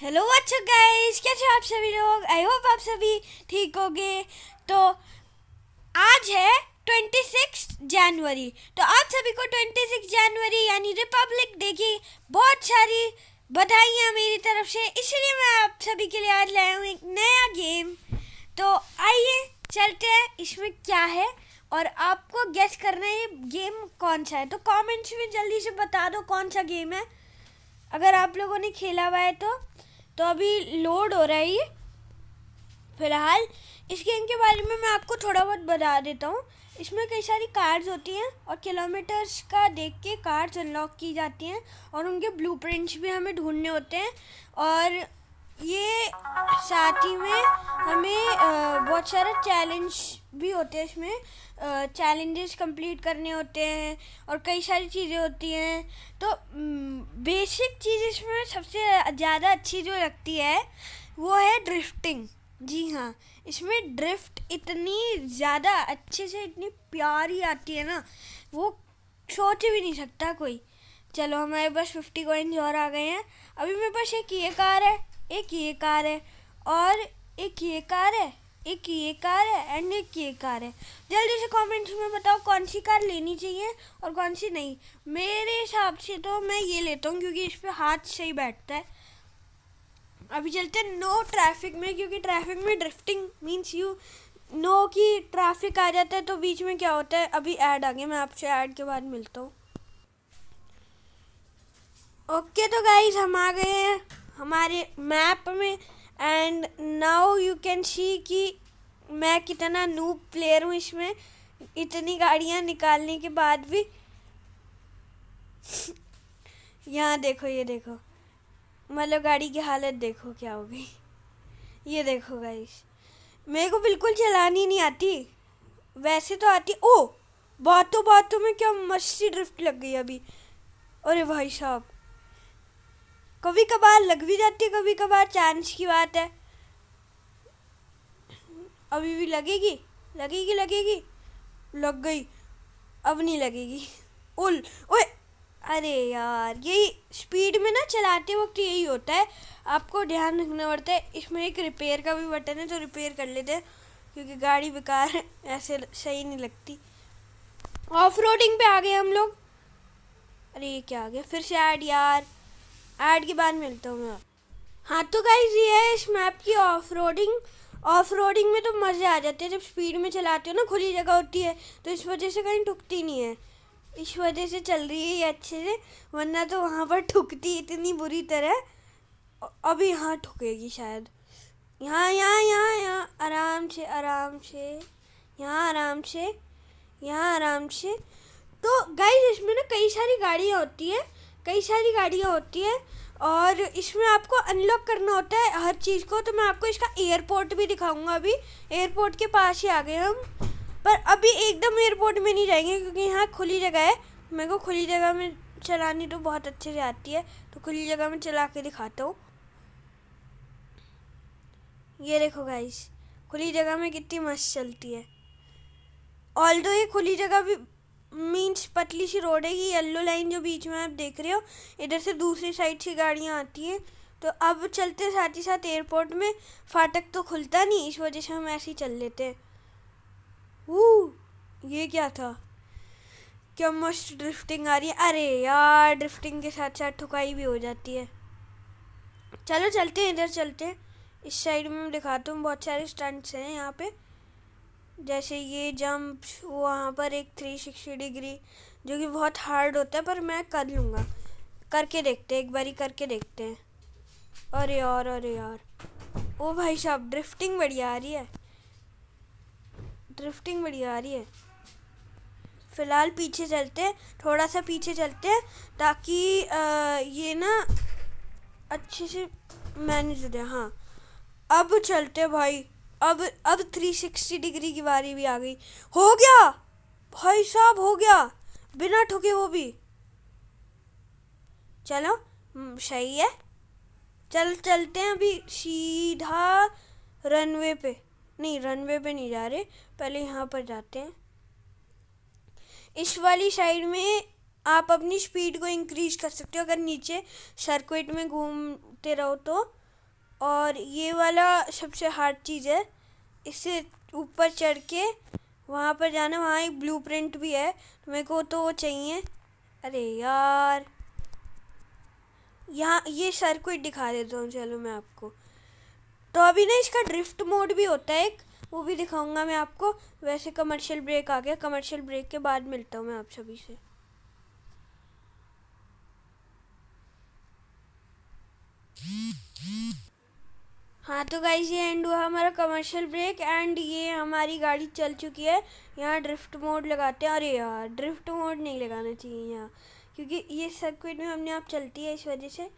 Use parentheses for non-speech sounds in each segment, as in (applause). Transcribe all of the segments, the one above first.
hello अच्छा guys कैसे आप सभी लोग आई होप आप सभी ठीक गए तो आज है ट्वेंटी सिक्स जनवरी तो आप सभी को ट्वेंटी सिक्स जनवरी यानी रिपब्लिक डे की बहुत सारी बधाइयाँ मेरी तरफ से इसलिए मैं आप सभी के लिए आज लाया हूँ एक नया गेम तो आइए चलते हैं इसमें क्या है और आपको गेस करना है गेम कौन सा है तो कमेंट्स में जल्दी से बता दो कौन सा गेम है अगर आप लोगों ने खेला हुआ है तो तो अभी लोड हो रहा है ये फिलहाल इस गेम के बारे में मैं आपको थोड़ा बहुत बता देता हूँ इसमें कई सारी कार्ड्स होती हैं और किलोमीटर्स का देख के कार्ड्स अनलॉक की जाती हैं और उनके ब्लूप्रिंट्स भी हमें ढूंढने होते हैं और ये साथ ही में हमें बहुत सारा चैलेंज भी होते हैं इसमें चैलेंजेस कंप्लीट करने होते हैं और कई सारी चीज़ें होती हैं तो बेसिक चीज़ इसमें सबसे ज़्यादा अच्छी जो लगती है वो है ड्रिफ्टिंग जी हाँ इसमें ड्रिफ्ट इतनी ज़्यादा अच्छे से इतनी प्यारी आती है ना वो सोच भी नहीं सकता कोई चलो हमारे पास फिफ्टी कॉइन्स और आ गए हैं अभी मेरे पास एक ये कार है एक ये कार है और एक ये कार है एक ये कार है एंड एक ये कार है जल्दी से कमेंट्स में बताओ कौन सी कार लेनी चाहिए और कौन सी नहीं मेरे हिसाब से तो मैं ये लेता हूँ क्योंकि इस पर हाथ सही बैठता है अभी चलते हैं नो ट्रैफिक में क्योंकि ट्रैफिक में ड्रिफ्टिंग मींस यू नो कि ट्रैफिक आ जाता है तो बीच में क्या होता है अभी ऐड आ गया मैं आपसे ऐड के बाद मिलता हूँ ओके तो गाइज हम आ गए हैं हमारे मैप में and now you can see कि मैं कितना न्यू प्लेयर हूँ इसमें इतनी गाड़ियाँ निकालने के बाद भी यहाँ देखो ये देखो मतलब गाड़ी की हालत देखो क्या हो गई ये देखो गाइस मेरे को बिल्कुल चलानी नहीं आती वैसे तो आती ओ बातों बातों में क्या मस्ती ड्रिफ्ट लग गई अभी अरे भाई साहब कभी कभार लग भी जाती है कभी कभार चांस की बात है अभी भी लगेगी लगेगी लगेगी लग गई अब नहीं लगेगी उल ओए अरे यार यही स्पीड में ना चलाते वक्त यही होता है आपको ध्यान रखना पड़ता है इसमें एक रिपेयर का भी बटन है तो रिपेयर कर लेते हैं क्योंकि गाड़ी बेकार है ऐसे सही नहीं लगती ऑफ रोडिंग पे आ गए हम लोग अरे ये क्या आ गया फिर से ऐड यार ऐड के बाद मिलता हूँ मैं हाँ तो गाइज ये है इस मैप की ऑफ रोडिंग ऑफ रोडिंग में तो मज़े आ जाते हैं जब स्पीड में चलाते हो ना खुली जगह होती है तो इस वजह से कहीं ठुकती नहीं है इस वजह से चल रही है ये अच्छे से वरना तो वहाँ पर ठुकती इतनी बुरी तरह अभी यहाँ ठुकेगी शायद यहाँ यहाँ यहाँ यहाँ आराम से आराम से यहाँ आराम से यहाँ आराम से तो गाइज इसमें ना कई सारी गाड़ियाँ होती है कई सारी गाड़ियाँ होती हैं और इसमें आपको अनलॉक करना होता है हर चीज़ को तो मैं आपको इसका एयरपोर्ट भी दिखाऊंगा अभी एयरपोर्ट के पास ही आ गए हम पर अभी एकदम एयरपोर्ट में नहीं जाएंगे क्योंकि यहाँ खुली जगह है मेरे को खुली जगह में चलानी तो बहुत अच्छे से आती है तो खुली जगह में चला के दिखाता हूँ ये देखो गाइस खुली जगह में कितनी मस्त चलती है ऑल ये खुली जगह भी मीन्स पतली सी रोड है ये येल्लो लाइन जो बीच में आप देख रहे हो इधर से दूसरी साइड से गाड़ियाँ आती हैं तो अब चलते हैं साथ ही साथ एयरपोर्ट में फाटक तो खुलता नहीं इस वजह से हम ऐसे ही चल लेते हैं वो ये क्या था क्या मस्त ड्रिफ्टिंग आ रही है अरे यार ड्रिफ्टिंग के साथ साथ ठुकाई भी हो जाती है चलो चलते हैं इधर चलते हैं इस साइड में दिखाता हूँ बहुत सारे स्टंट्स हैं यहाँ पे जैसे ये जंप वहाँ पर एक थ्री सिक्सटी डिग्री जो कि बहुत हार्ड होता है पर मैं कर लूँगा करके देखते हैं एक बारी करके देखते हैं अरे यार अरे यार ओ भाई साहब ड्रिफ्टिंग बढ़िया आ रही है ड्रिफ्टिंग बढ़िया आ रही है फ़िलहाल पीछे चलते हैं थोड़ा सा पीछे चलते हैं ताकि ये ना अच्छे से मैनेज हो जाए हाँ अब चलते भाई अब अब 360 डिग्री की बारी भी आ गई हो गया भाई साहब हो गया बिना ठुके वो भी चलो हम्म, सही है चल चलते हैं अभी सीधा रनवे पे नहीं रनवे पे नहीं जा रहे पहले यहाँ पर जाते हैं इस वाली साइड में आप अपनी स्पीड को इंक्रीज कर सकते हो अगर नीचे सर्किट में घूमते रहो तो और ये वाला सबसे हार्ड चीज़ है इससे ऊपर चढ़ के वहाँ पर जाना वहाँ एक ब्लूप्रिंट भी है मेरे को तो वो चाहिए अरे यार यहाँ ये सर सर्किट दिखा देता हूँ चलो मैं आपको तो अभी ना इसका ड्रिफ्ट मोड भी होता है एक वो भी दिखाऊंगा मैं आपको वैसे कमर्शियल ब्रेक आ गया कमर्शियल ब्रेक के बाद मिलता हूँ मैं आप सभी से हाँ तो गाइज ये एंड हुआ हमारा कमर्शियल ब्रेक एंड ये हमारी गाड़ी चल चुकी है यहाँ ड्रिफ्ट मोड लगाते हैं अरे यार ड्रिफ्ट मोड नहीं लगाना चाहिए यहाँ क्योंकि ये सर्किट में हमने आप चलती है इस वजह से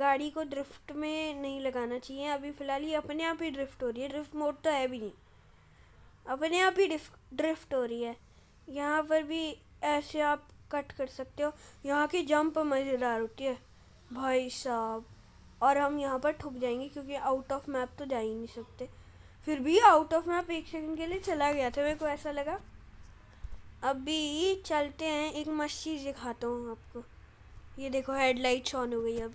गाड़ी को ड्रिफ्ट में नहीं लगाना चाहिए अभी फ़िलहाल ये अपने आप ही ड्रिफ्ट हो रही है ड्रिफ्ट मोड तो है भी नहीं अपने आप ही ड्रिफ्ट हो रही है यहाँ पर भी ऐसे आप कट कर सकते हो यहाँ की जंप मज़ेदार होती है भाई साहब और हम यहाँ पर ठुक जाएंगे क्योंकि आउट ऑफ मैप तो जा ही नहीं सकते फिर भी आउट ऑफ मैप एक सेकंड के लिए चला गया था मेरे को ऐसा लगा अभी चलते हैं एक मस्जिद दिखाता हूँ आपको ये देखो हेडलाइट ऑन हो गई अब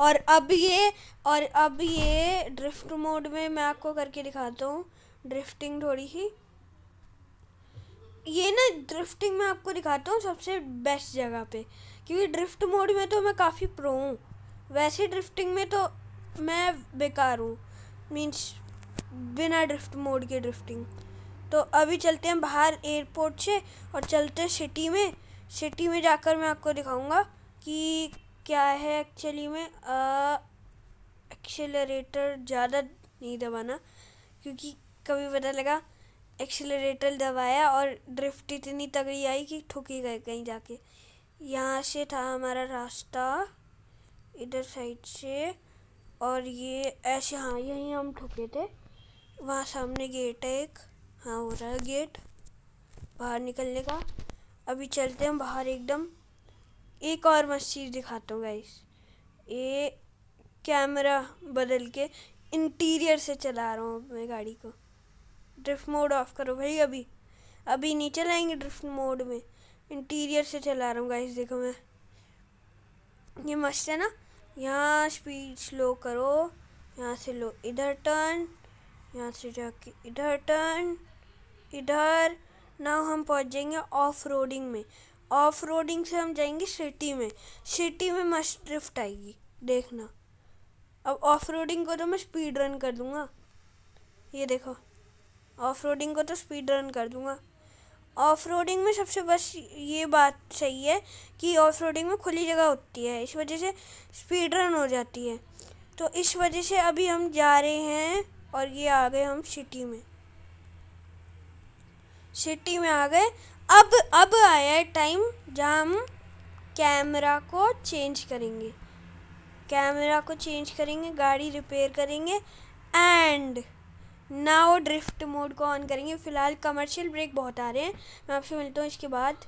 और अब ये और अब ये ड्रिफ्ट मोड में मैं आपको करके दिखाता हूँ ड्रिफ्टिंग थोड़ी ही ये ना ड्रिफ्टिंग में आपको दिखाता हूँ सबसे बेस्ट जगह पे क्योंकि ड्रिफ्ट मोड में तो मैं काफ़ी प्रो हूँ वैसे ड्रिफ्टिंग में तो मैं बेकार हूँ मीन्स बिना ड्रिफ्ट मोड के ड्रिफ्टिंग तो अभी चलते हैं बाहर एयरपोर्ट से और चलते हैं सिटी में सिटी में जाकर मैं आपको दिखाऊंगा कि क्या है एक्चुअली में एक्सेलरेटर ज़्यादा नहीं दबाना क्योंकि कभी पता लगा एक्सेलरेटर दबाया और ड्रिफ्ट इतनी तगड़ी आई कि ठुकी गए कहीं जाके यहाँ से था हमारा रास्ता इधर साइड से और ये ऐसे हाँ यहीं हम ठुके थे वहाँ सामने गेट है एक हाँ हो रहा है गेट बाहर निकलने का अभी चलते हैं बाहर एकदम एक और मस्जिद दिखाता हूँ गाइस ये कैमरा बदल के इंटीरियर से चला रहा हूँ मैं गाड़ी को ड्रिफ्ट मोड ऑफ करो भाई अभी अभी नहीं चलाएंगे ड्रिफ्ट मोड में इंटीरियर से चला रहा हूँ गाइस देखो मैं ये मस्त है ना यहाँ स्पीड स्लो करो यहाँ से लो इधर टर्न यहाँ से जाके इधर टर्न इधर ना हम पहुँच जाएंगे ऑफ रोडिंग में ऑफ रोडिंग से हम जाएंगे सिटी में सिटी में मस्त ड्रिफ्ट आएगी देखना अब ऑफ रोडिंग को तो मैं स्पीड रन कर दूँगा ये देखो ऑफ रोडिंग को तो स्पीड रन कर दूँगा ऑफ रोडिंग में सबसे बस ये बात सही है कि ऑफ रोडिंग में खुली जगह होती है इस वजह से स्पीड रन हो जाती है तो इस वजह से अभी हम जा रहे हैं और ये आ गए हम सिटी में सिटी में आ गए अब अब आया है टाइम जहाँ हम कैमरा को चेंज करेंगे कैमरा को चेंज करेंगे गाड़ी रिपेयर करेंगे एंड नाउ ड्रिफ्ट मोड को ऑन करेंगे फ़िलहाल कमर्शियल ब्रेक बहुत आ रहे हैं मैं आपसे मिलता हूँ इसके बाद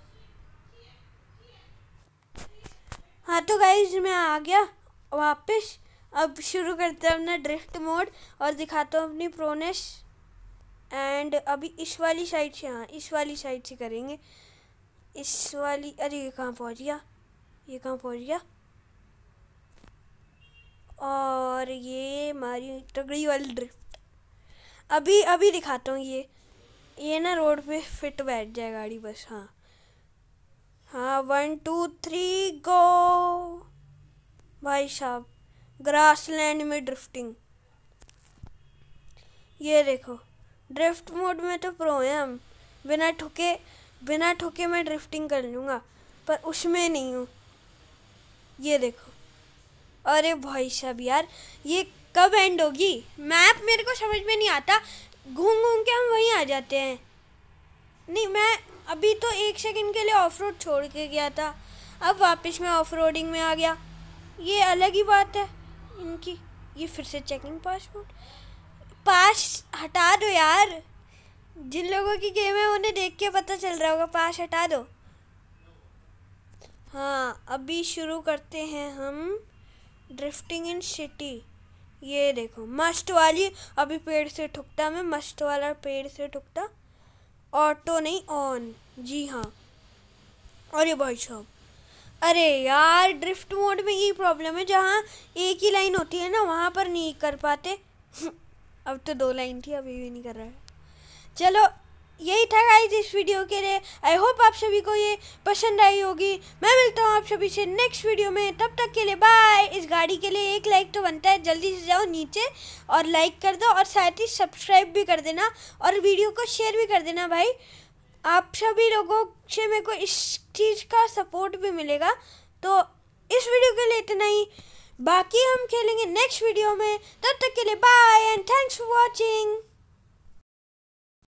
हाँ तो गाइज मैं आ गया वापस अब शुरू करते हैं अपना ड्रिफ्ट मोड और दिखाता हूँ अपनी प्रोनेस एंड अभी इस वाली साइड से हाँ इस वाली साइड से करेंगे इस वाली अरे ये कहाँ पहुँच गया ये कहाँ पहुँच गया और ये हमारी तगड़ी वाली ड्रिफ्ट अभी अभी दिखाता हूँ ये ये ना रोड पे फिट बैठ जाए गाड़ी बस हाँ हाँ वन टू थ्री गो भाई साहब ग्रास लैंड में ड्रिफ्टिंग ये देखो ड्रिफ्ट मोड में तो प्रो है हम बिना ठुके बिना ठुके मैं ड्रिफ्टिंग कर लूँगा पर उसमें नहीं हूँ ये देखो अरे भाई साहब यार ये कब एंड होगी मैप मेरे को समझ में नहीं आता घूम घूम के हम वहीं आ जाते हैं नहीं मैं अभी तो एक सेकंड के लिए ऑफ रोड छोड़ के गया था अब वापस मैं ऑफ रोडिंग में आ गया ये अलग ही बात है इनकी ये फिर से चेकिंग पासपोर्ट पास हटा दो यार जिन लोगों की गेम है उन्हें देख के पता चल रहा होगा पास हटा दो हाँ अभी शुरू करते हैं हम ड्रिफ्टिंग इन सिटी ये देखो मस्ट वाली अभी पेड़ से ठुकता मैं मस्ट वाला पेड़ से ठुकता ऑटो नहीं ऑन जी हाँ अरे भाई साहब अरे यार ड्रिफ्ट मोड में यही प्रॉब्लम है जहाँ एक ही लाइन होती है ना वहाँ पर नहीं कर पाते (laughs) अब तो दो लाइन थी अभी भी नहीं कर रहा है चलो यही था गाइज इस वीडियो के लिए आई होप आप सभी को ये पसंद आई होगी मैं मिलता हूँ आप सभी से नेक्स्ट वीडियो में तब तक के लिए बाय इस गाड़ी के लिए एक लाइक तो बनता है जल्दी से जाओ नीचे और लाइक कर दो और साथ ही सब्सक्राइब भी कर देना और वीडियो को शेयर भी कर देना भाई आप सभी लोगों से मेरे को इस चीज़ का सपोर्ट भी मिलेगा तो इस वीडियो के लिए इतना ही बाकी हम खेलेंगे नेक्स्ट वीडियो में तब तक के लिए bye and thanks for watching